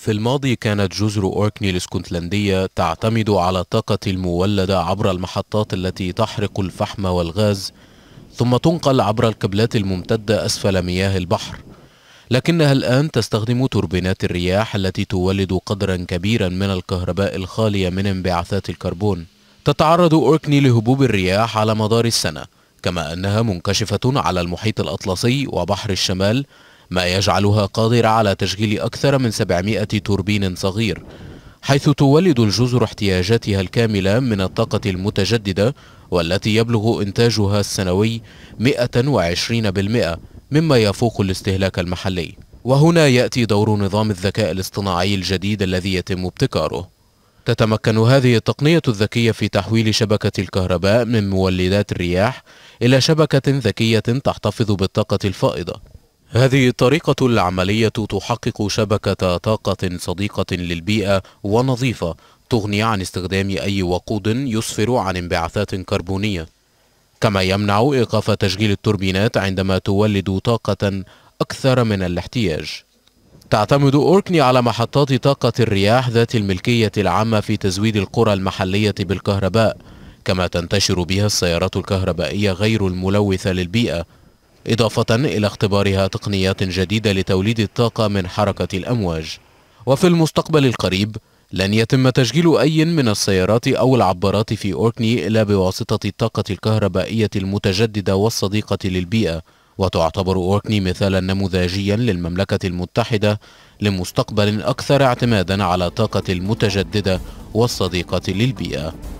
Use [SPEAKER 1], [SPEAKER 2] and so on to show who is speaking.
[SPEAKER 1] في الماضي كانت جزر أوركني الاسكتلندية تعتمد على الطاقة المولدة عبر المحطات التي تحرق الفحم والغاز ثم تنقل عبر الكبلات الممتدة أسفل مياه البحر لكنها الآن تستخدم توربينات الرياح التي تولد قدرا كبيرا من الكهرباء الخالية من انبعاثات الكربون تتعرض أوركني لهبوب الرياح على مدار السنة كما أنها منكشفة على المحيط الأطلسي وبحر الشمال ما يجعلها قادرة على تشغيل أكثر من 700 توربين صغير حيث تولد الجزر احتياجاتها الكاملة من الطاقة المتجددة والتي يبلغ إنتاجها السنوي 120% مما يفوق الاستهلاك المحلي وهنا يأتي دور نظام الذكاء الاصطناعي الجديد الذي يتم ابتكاره تتمكن هذه التقنية الذكية في تحويل شبكة الكهرباء من مولدات الرياح إلى شبكة ذكية تحتفظ بالطاقة الفائضة هذه الطريقة العملية تحقق شبكة طاقة صديقة للبيئة ونظيفة تغني عن استخدام أي وقود يسفر عن انبعاثات كربونية كما يمنع إيقاف تشغيل التوربينات عندما تولد طاقة أكثر من الاحتياج تعتمد أوركني على محطات طاقة الرياح ذات الملكية العامة في تزويد القرى المحلية بالكهرباء كما تنتشر بها السيارات الكهربائية غير الملوثة للبيئة إضافة إلى اختبارها تقنيات جديدة لتوليد الطاقة من حركة الأمواج وفي المستقبل القريب لن يتم تشغيل أي من السيارات أو العبارات في أوركني إلا بواسطة الطاقة الكهربائية المتجددة والصديقة للبيئة وتعتبر أوركني مثالا نموذجيا للمملكة المتحدة لمستقبل أكثر اعتمادا على الطاقة المتجددة والصديقة للبيئة